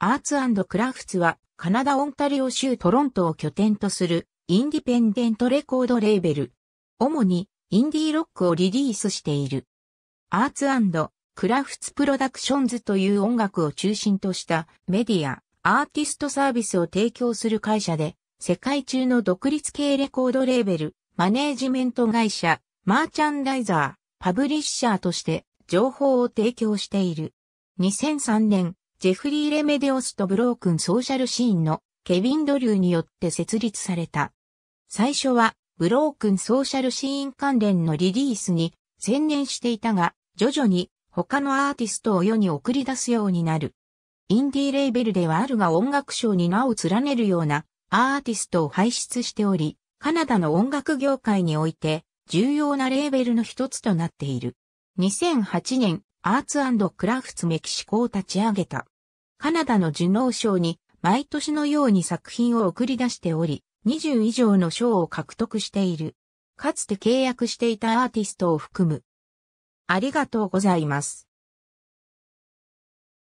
アーツクラフツはカナダ・オンタリオ州トロントを拠点とするインディペンデントレコードレーベル。主にインディーロックをリリースしている。アーツクラフツプロダクションズという音楽を中心としたメディア、アーティストサービスを提供する会社で、世界中の独立系レコードレーベル、マネージメント会社、マーチャンライザー、パブリッシャーとして情報を提供している。2003年、ジェフリー・レメデオスとブロークンソーシャルシーンのケビン・ドリューによって設立された。最初はブロークンソーシャルシーン関連のリリースに専念していたが、徐々に他のアーティストを世に送り出すようになる。インディーレーベルではあるが音楽賞に名を連ねるようなアーティストを輩出しており、カナダの音楽業界において重要なレーベルの一つとなっている。2008年、アーツクラフツメキシコを立ち上げた。カナダの受脳賞に毎年のように作品を送り出しており、20以上の賞を獲得している。かつて契約していたアーティストを含む。ありがとうございます。